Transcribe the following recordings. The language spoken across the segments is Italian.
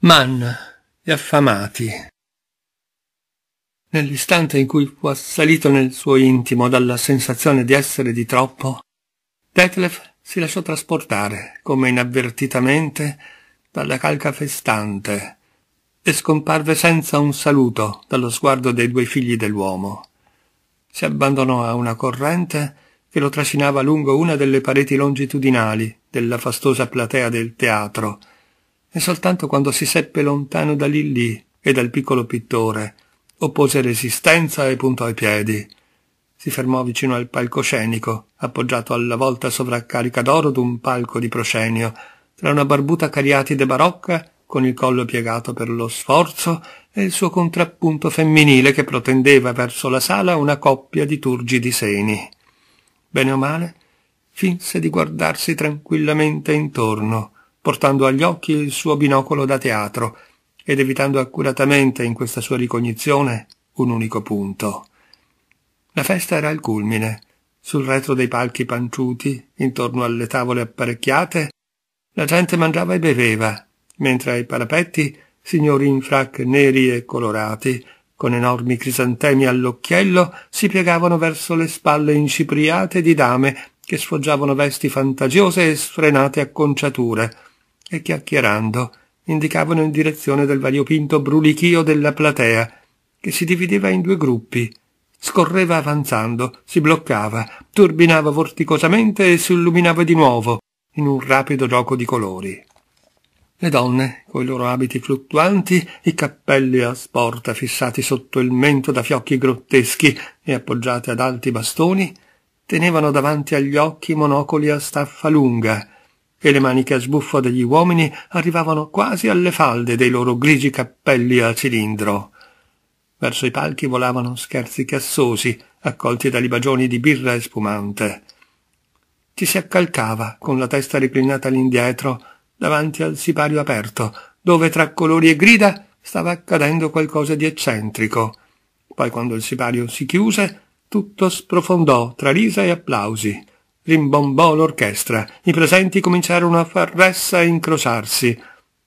Manna, gli affamati. Nell'istante in cui fu assalito nel suo intimo dalla sensazione di essere di troppo, Detlef si lasciò trasportare, come inavvertitamente, dalla calca festante e scomparve senza un saluto dallo sguardo dei due figli dell'uomo. Si abbandonò a una corrente che lo trascinava lungo una delle pareti longitudinali della fastosa platea del teatro, e soltanto quando si seppe lontano da Lillì e dal piccolo pittore, oppose resistenza e puntò i piedi. Si fermò vicino al palcoscenico, appoggiato alla volta sovraccarica d'oro d'un palco di proscenio, tra una barbuta cariatide barocca con il collo piegato per lo sforzo e il suo contrappunto femminile che protendeva verso la sala una coppia di turgidi seni. Bene o male, finse di guardarsi tranquillamente intorno portando agli occhi il suo binocolo da teatro ed evitando accuratamente in questa sua ricognizione un unico punto. La festa era al culmine. Sul retro dei palchi panciuti, intorno alle tavole apparecchiate, la gente mangiava e beveva, mentre ai parapetti signori in frac neri e colorati, con enormi crisantemi all'occhiello, si piegavano verso le spalle incipriate di dame che sfoggiavano vesti fantasiose e sfrenate acconciature, e chiacchierando indicavano in direzione del variopinto brulichio della platea, che si divideva in due gruppi. Scorreva avanzando, si bloccava, turbinava vorticosamente e si illuminava di nuovo, in un rapido gioco di colori. Le donne, coi loro abiti fluttuanti, i cappelli a sporta fissati sotto il mento da fiocchi grotteschi e appoggiate ad alti bastoni, tenevano davanti agli occhi monocoli a staffa lunga, e le maniche a sbuffo degli uomini arrivavano quasi alle falde dei loro grigi cappelli a cilindro. Verso i palchi volavano scherzi cassosi, accolti da libagioni di birra e spumante. Ci si accalcava, con la testa reclinata all'indietro, davanti al sipario aperto, dove tra colori e grida stava accadendo qualcosa di eccentrico. Poi quando il sipario si chiuse, tutto sprofondò tra risa e applausi rimbombò l'orchestra, i presenti cominciarono a far ressa e incrociarsi,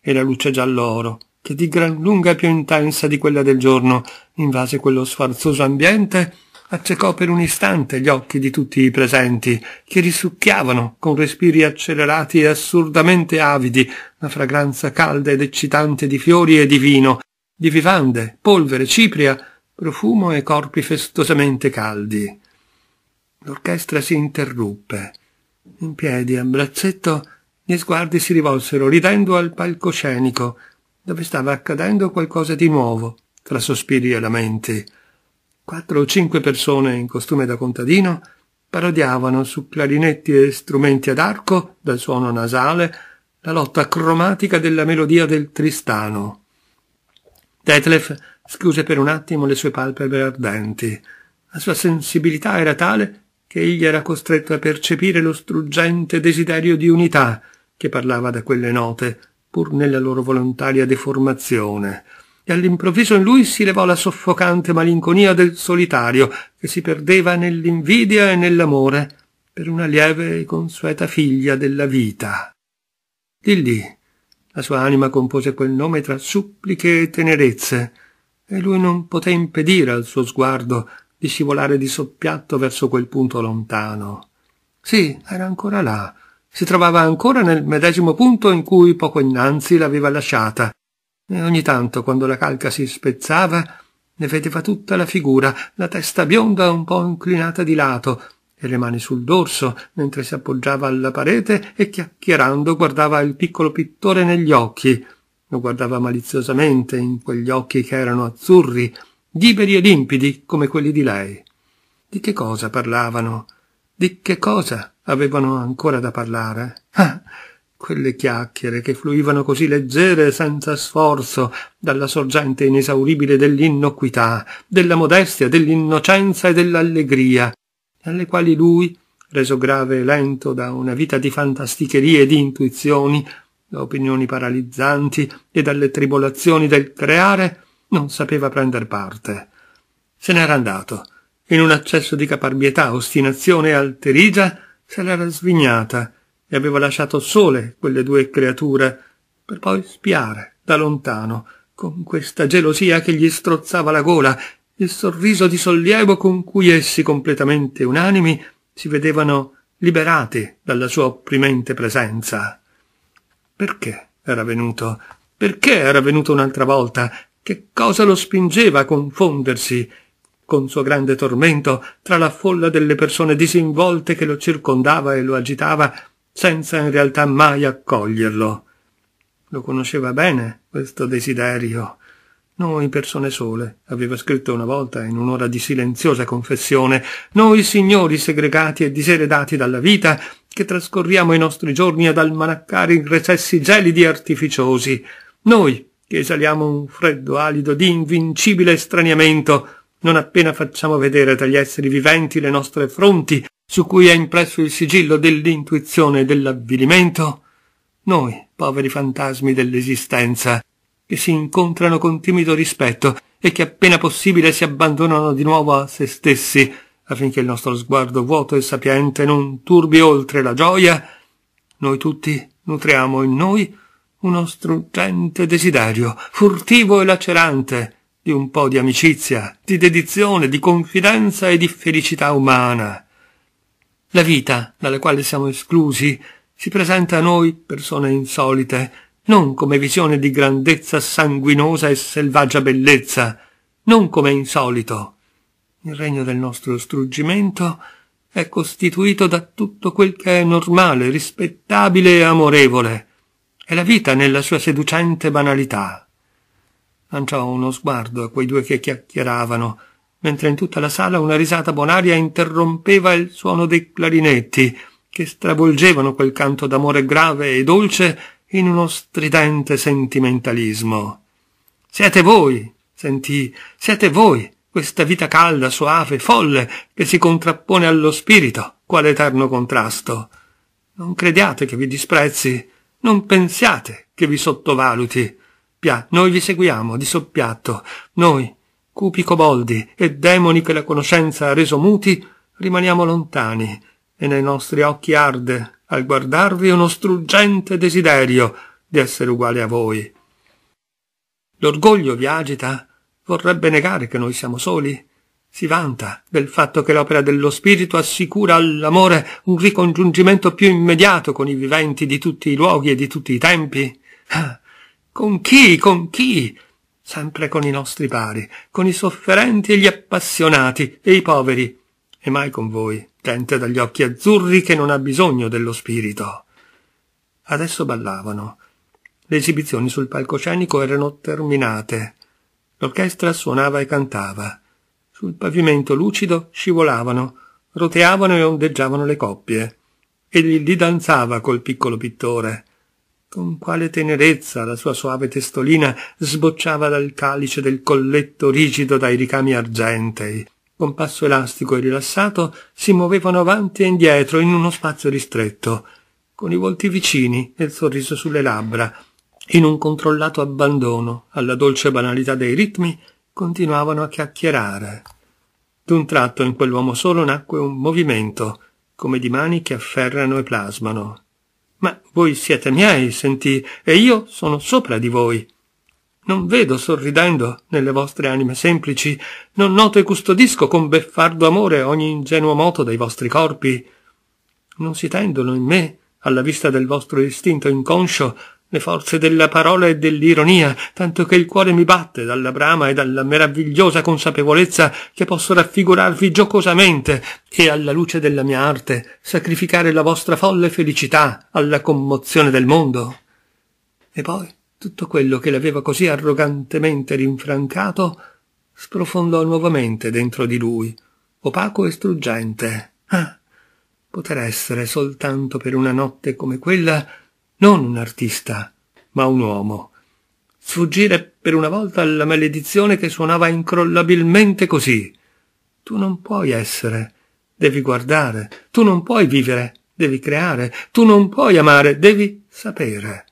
e la luce giallo-oro, che di gran lunga più intensa di quella del giorno invase quello sfarzoso ambiente, accecò per un istante gli occhi di tutti i presenti, che risucchiavano con respiri accelerati e assurdamente avidi la fragranza calda ed eccitante di fiori e di vino, di vivande, polvere, cipria, profumo e corpi festosamente caldi. L'orchestra si interruppe. In piedi, a braccetto, gli sguardi si rivolsero, ridendo al palcoscenico, dove stava accadendo qualcosa di nuovo, tra sospiri e lamenti. Quattro o cinque persone in costume da contadino parodiavano su clarinetti e strumenti ad arco, dal suono nasale, la lotta cromatica della melodia del Tristano. Detlef schiuse per un attimo le sue palpebre ardenti. La sua sensibilità era tale che egli era costretto a percepire lo struggente desiderio di unità che parlava da quelle note, pur nella loro volontaria deformazione, e all'improvviso in lui si levò la soffocante malinconia del solitario che si perdeva nell'invidia e nell'amore per una lieve e consueta figlia della vita. Di la sua anima compose quel nome tra suppliche e tenerezze, e lui non poté impedire al suo sguardo di scivolare di soppiatto verso quel punto lontano. Sì, era ancora là. Si trovava ancora nel medesimo punto in cui poco innanzi l'aveva lasciata. E ogni tanto, quando la calca si spezzava, ne vedeva tutta la figura, la testa bionda un po' inclinata di lato, e le mani sul dorso, mentre si appoggiava alla parete e chiacchierando guardava il piccolo pittore negli occhi. Lo guardava maliziosamente in quegli occhi che erano azzurri, liberi e limpidi come quelli di lei. Di che cosa parlavano? Di che cosa avevano ancora da parlare? Ah, quelle chiacchiere che fluivano così leggere senza sforzo dalla sorgente inesauribile dell'innoquità, della modestia, dell'innocenza e dell'allegria, alle quali lui, reso grave e lento da una vita di fantasticherie e di intuizioni, da opinioni paralizzanti e dalle tribolazioni del creare, non sapeva prender parte. Se n'era andato. In un accesso di caparbietà, ostinazione e alterigia, se l'era svignata e aveva lasciato sole quelle due creature, per poi spiare da lontano, con questa gelosia che gli strozzava la gola, il sorriso di sollievo con cui essi completamente unanimi si vedevano liberati dalla sua opprimente presenza. Perché era venuto? Perché era venuto un'altra volta che cosa lo spingeva a confondersi, con suo grande tormento, tra la folla delle persone disinvolte che lo circondava e lo agitava, senza in realtà mai accoglierlo? Lo conosceva bene, questo desiderio. Noi persone sole, aveva scritto una volta in un'ora di silenziosa confessione, noi signori segregati e diseredati dalla vita, che trascorriamo i nostri giorni ad almanaccare in recessi gelidi e artificiosi, noi che esaliamo un freddo alido di invincibile straniamento non appena facciamo vedere tra gli esseri viventi le nostre fronti su cui è impresso il sigillo dell'intuizione e dell'avvilimento, noi, poveri fantasmi dell'esistenza, che si incontrano con timido rispetto e che appena possibile si abbandonano di nuovo a se stessi, affinché il nostro sguardo vuoto e sapiente non turbi oltre la gioia, noi tutti nutriamo in noi uno struggente desiderio, furtivo e lacerante, di un po' di amicizia, di dedizione, di confidenza e di felicità umana. La vita, dalla quale siamo esclusi, si presenta a noi, persone insolite, non come visione di grandezza sanguinosa e selvaggia bellezza, non come insolito. Il regno del nostro struggimento è costituito da tutto quel che è normale, rispettabile e amorevole, e la vita nella sua seducente banalità. Lanciò uno sguardo a quei due che chiacchieravano, mentre in tutta la sala una risata bonaria interrompeva il suono dei clarinetti, che stravolgevano quel canto d'amore grave e dolce in uno stridente sentimentalismo. Siete voi, sentì, siete voi, questa vita calda, soave, folle, che si contrappone allo spirito, quale eterno contrasto. Non crediate che vi disprezzi, non pensiate che vi sottovaluti. Pia, noi vi seguiamo di soppiatto. Noi, cupi coboldi e demoni che la conoscenza ha reso muti, rimaniamo lontani e nei nostri occhi arde al guardarvi uno struggente desiderio di essere uguali a voi. L'orgoglio vi agita, vorrebbe negare che noi siamo soli, si vanta del fatto che l'opera dello spirito assicura all'amore un ricongiungimento più immediato con i viventi di tutti i luoghi e di tutti i tempi. Ah, con chi? Con chi? Sempre con i nostri pari, con i sofferenti e gli appassionati e i poveri, e mai con voi, gente dagli occhi azzurri che non ha bisogno dello spirito. Adesso ballavano. Le esibizioni sul palcoscenico erano terminate. L'orchestra suonava e cantava. Sul pavimento lucido scivolavano, roteavano e ondeggiavano le coppie. Egli lì danzava col piccolo pittore. Con quale tenerezza la sua soave testolina sbocciava dal calice del colletto rigido dai ricami argentei. Con passo elastico e rilassato si muovevano avanti e indietro in uno spazio ristretto, con i volti vicini e il sorriso sulle labbra, in un controllato abbandono alla dolce banalità dei ritmi continuavano a chiacchierare. D'un tratto in quell'uomo solo nacque un movimento, come di mani che afferrano e plasmano. Ma voi siete miei, sentì, e io sono sopra di voi. Non vedo sorridendo nelle vostre anime semplici, non noto e custodisco con beffardo amore ogni ingenuo moto dei vostri corpi. Non si tendono in me, alla vista del vostro istinto inconscio, le forze della parola e dell'ironia, tanto che il cuore mi batte dalla brama e dalla meravigliosa consapevolezza che posso raffigurarvi giocosamente e alla luce della mia arte sacrificare la vostra folle felicità alla commozione del mondo. E poi tutto quello che l'aveva così arrogantemente rinfrancato sprofondò nuovamente dentro di lui, opaco e struggente. Ah, poter essere soltanto per una notte come quella non un artista, ma un uomo. Sfuggire per una volta alla maledizione che suonava incrollabilmente così. Tu non puoi essere, devi guardare, tu non puoi vivere, devi creare, tu non puoi amare, devi sapere.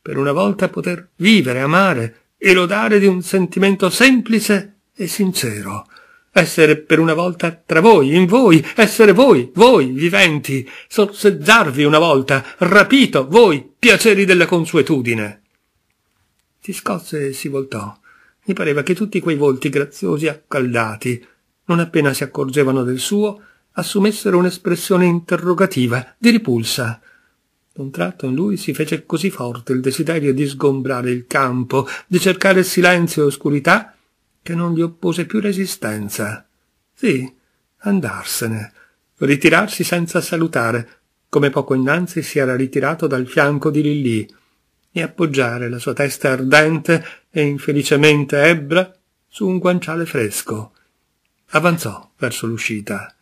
Per una volta poter vivere, amare e lodare di un sentimento semplice e sincero essere per una volta tra voi, in voi, essere voi, voi viventi, sorseggiarvi una volta, rapito, voi, piaceri della consuetudine. Si scosse e si voltò. Mi pareva che tutti quei volti graziosi accaldati, non appena si accorgevano del suo, assumessero un'espressione interrogativa, di ripulsa. D'un tratto in lui si fece così forte il desiderio di sgombrare il campo, di cercare silenzio e oscurità, che non gli oppose più resistenza. Sì, andarsene, ritirarsi senza salutare, come poco innanzi si era ritirato dal fianco di Lillì, e appoggiare la sua testa ardente e infelicemente ebbra su un guanciale fresco. Avanzò verso l'uscita.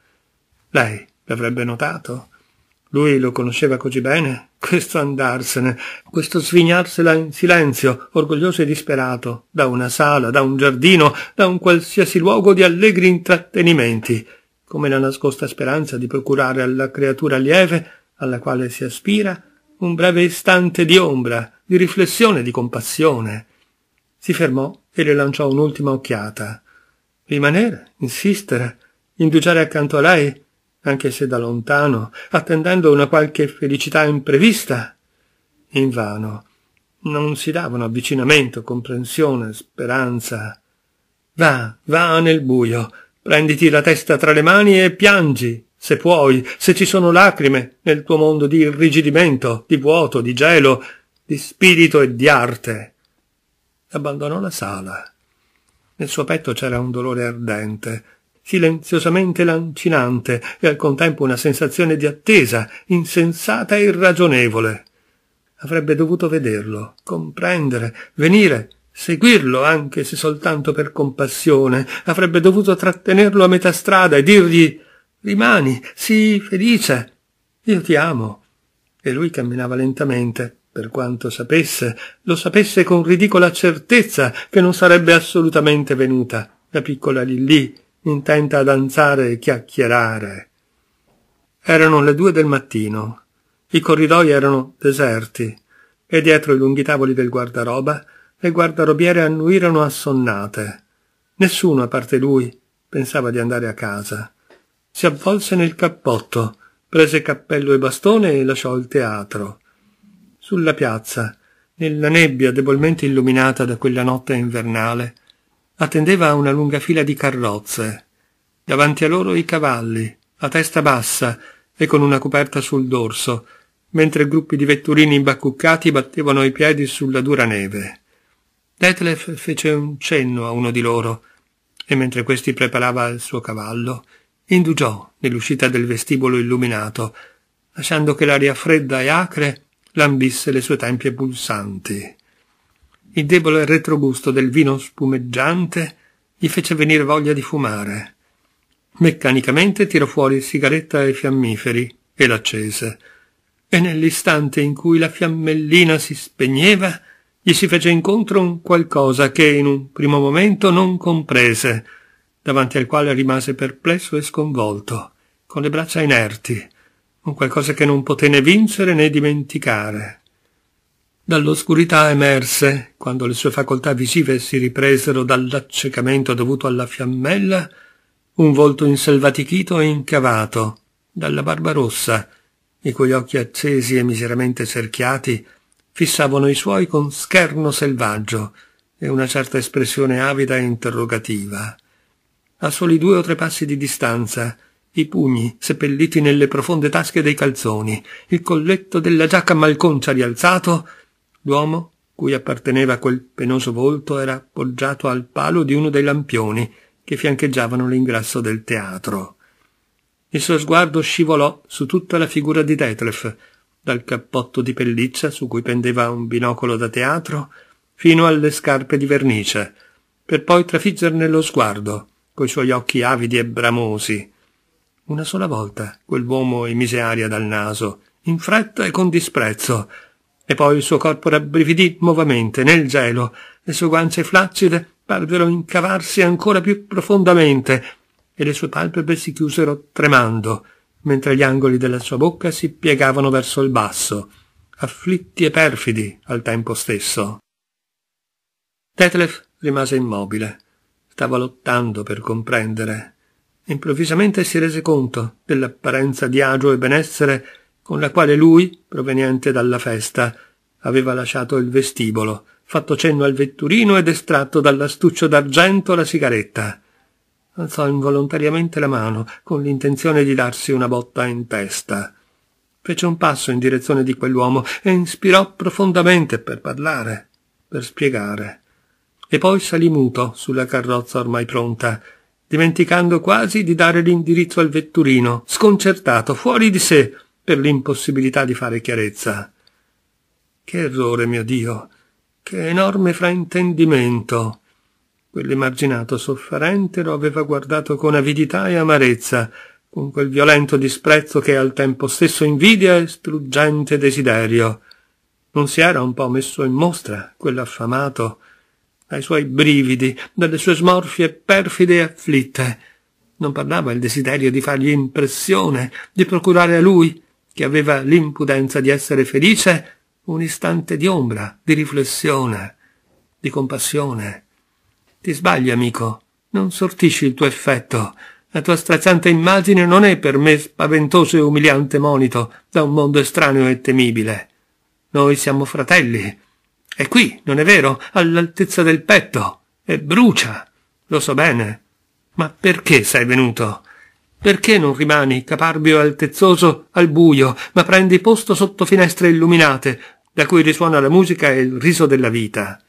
Lei l'avrebbe notato? Lui lo conosceva così bene questo andarsene, questo svignarsela in silenzio, orgoglioso e disperato, da una sala, da un giardino, da un qualsiasi luogo di allegri intrattenimenti, come la nascosta speranza di procurare alla creatura lieve, alla quale si aspira, un breve istante di ombra, di riflessione, di compassione. Si fermò e le lanciò un'ultima occhiata. Rimanere, insistere, indugiare accanto a lei, anche se da lontano, attendendo una qualche felicità imprevista. Invano. Non si davano avvicinamento, comprensione, speranza. Va, va nel buio, prenditi la testa tra le mani e piangi, se puoi, se ci sono lacrime nel tuo mondo di irrigidimento, di vuoto, di gelo, di spirito e di arte. Abbandonò la sala. Nel suo petto c'era un dolore ardente, silenziosamente lancinante e al contempo una sensazione di attesa insensata e irragionevole. Avrebbe dovuto vederlo, comprendere, venire, seguirlo anche se soltanto per compassione, avrebbe dovuto trattenerlo a metà strada e dirgli Rimani, sii felice, io ti amo. E lui camminava lentamente, per quanto sapesse, lo sapesse con ridicola certezza che non sarebbe assolutamente venuta la piccola Lillì intenta a danzare e chiacchierare. Erano le due del mattino. I corridoi erano deserti e dietro i lunghi tavoli del guardaroba le guardarobiere annuirono assonnate. Nessuno, a parte lui, pensava di andare a casa. Si avvolse nel cappotto, prese cappello e bastone e lasciò il teatro. Sulla piazza, nella nebbia debolmente illuminata da quella notte invernale, attendeva una lunga fila di carrozze. Davanti a loro i cavalli, a testa bassa e con una coperta sul dorso, mentre gruppi di vetturini imbacuccati battevano i piedi sulla dura neve. Detlef fece un cenno a uno di loro, e mentre questi preparava il suo cavallo, indugiò nell'uscita del vestibolo illuminato, lasciando che l'aria fredda e acre lambisse le sue tempie pulsanti. Il debole retrogusto del vino spumeggiante gli fece venire voglia di fumare. Meccanicamente tirò fuori sigaretta e fiammiferi e l'accese, e nell'istante in cui la fiammellina si spegneva, gli si fece incontro un qualcosa che in un primo momento non comprese, davanti al quale rimase perplesso e sconvolto, con le braccia inerti, un qualcosa che non poté né vincere né dimenticare. Dall'oscurità emerse, quando le sue facoltà visive si ripresero dall'accecamento dovuto alla fiammella, un volto inselvatichito e incavato, dalla barba rossa, i cui occhi accesi e miseramente cerchiati fissavano i suoi con scherno selvaggio e una certa espressione avida e interrogativa. A soli due o tre passi di distanza, i pugni seppelliti nelle profonde tasche dei calzoni, il colletto della giacca malconcia rialzato L'uomo cui apparteneva quel penoso volto era appoggiato al palo di uno dei lampioni che fiancheggiavano l'ingresso del teatro. Il suo sguardo scivolò su tutta la figura di Detlef, dal cappotto di pelliccia su cui pendeva un binocolo da teatro, fino alle scarpe di vernice, per poi trafiggerne lo sguardo, coi suoi occhi avidi e bramosi. Una sola volta quell'uomo emise aria dal naso, in fretta e con disprezzo, e poi il suo corpo rabbrividì nuovamente nel gelo, le sue guance flaccide parvero incavarsi ancora più profondamente e le sue palpebre si chiusero tremando, mentre gli angoli della sua bocca si piegavano verso il basso, afflitti e perfidi al tempo stesso. Tetlef rimase immobile. Stava lottando per comprendere. Improvvisamente si rese conto dell'apparenza di agio e benessere con la quale lui, proveniente dalla festa, aveva lasciato il vestibolo, fatto cenno al vetturino ed estratto dall'astuccio d'argento la sigaretta. Alzò involontariamente la mano, con l'intenzione di darsi una botta in testa. Fece un passo in direzione di quell'uomo e inspirò profondamente per parlare, per spiegare. E poi salì muto sulla carrozza ormai pronta, dimenticando quasi di dare l'indirizzo al vetturino, sconcertato, fuori di sé, per l'impossibilità di fare chiarezza. Che errore, mio Dio! Che enorme fraintendimento! Quell'immarginato sofferente lo aveva guardato con avidità e amarezza, con quel violento disprezzo che è al tempo stesso invidia e struggente desiderio. Non si era un po' messo in mostra quell'affamato, dai suoi brividi, dalle sue smorfie perfide e afflitte. Non parlava il desiderio di fargli impressione, di procurare a lui che aveva l'impudenza di essere felice, un istante di ombra, di riflessione, di compassione. Ti sbagli, amico, non sortisci il tuo effetto. La tua straziante immagine non è per me spaventoso e umiliante monito da un mondo estraneo e temibile. Noi siamo fratelli. È qui, non è vero, all'altezza del petto. E brucia. Lo so bene. Ma perché sei venuto? Perché non rimani, caparbio e altezzoso, al buio, ma prendi posto sotto finestre illuminate, da cui risuona la musica e il riso della vita?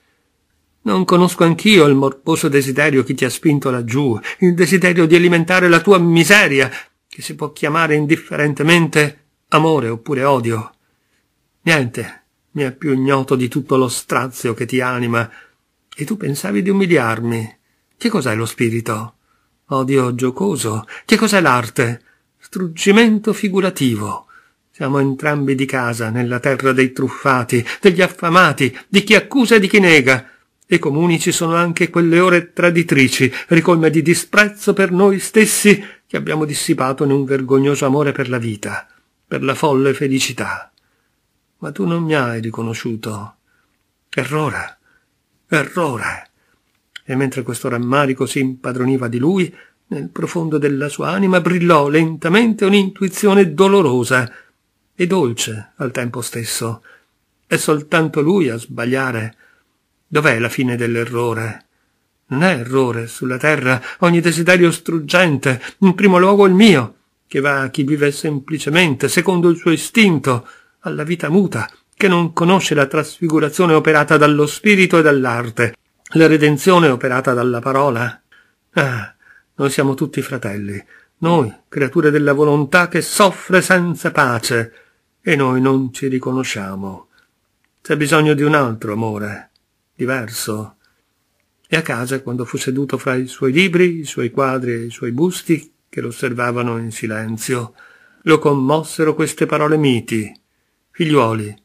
Non conosco anch'io il morboso desiderio che ti ha spinto laggiù, il desiderio di alimentare la tua miseria, che si può chiamare indifferentemente amore oppure odio. Niente mi è più ignoto di tutto lo strazio che ti anima, e tu pensavi di umiliarmi. Che cos'è lo spirito? odio giocoso. Che cos'è l'arte? Struggimento figurativo. Siamo entrambi di casa, nella terra dei truffati, degli affamati, di chi accusa e di chi nega. E comuni ci sono anche quelle ore traditrici, ricolme di disprezzo per noi stessi, che abbiamo dissipato in un vergognoso amore per la vita, per la folle felicità. Ma tu non mi hai riconosciuto. Errore. Errore e mentre questo rammarico si impadroniva di lui, nel profondo della sua anima brillò lentamente un'intuizione dolorosa e dolce al tempo stesso. È soltanto lui a sbagliare. Dov'è la fine dell'errore? Non è errore sulla terra ogni desiderio struggente, in primo luogo il mio, che va a chi vive semplicemente, secondo il suo istinto, alla vita muta, che non conosce la trasfigurazione operata dallo spirito e dall'arte, la redenzione operata dalla parola? Ah, noi siamo tutti fratelli, noi, creature della volontà che soffre senza pace, e noi non ci riconosciamo. C'è bisogno di un altro amore, diverso. E a casa, quando fu seduto fra i suoi libri, i suoi quadri e i suoi busti, che lo osservavano in silenzio, lo commossero queste parole miti. Figliuoli,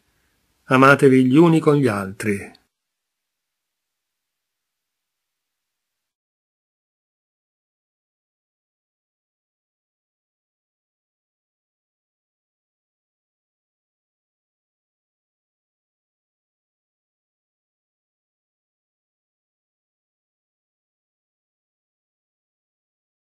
amatevi gli uni con gli altri.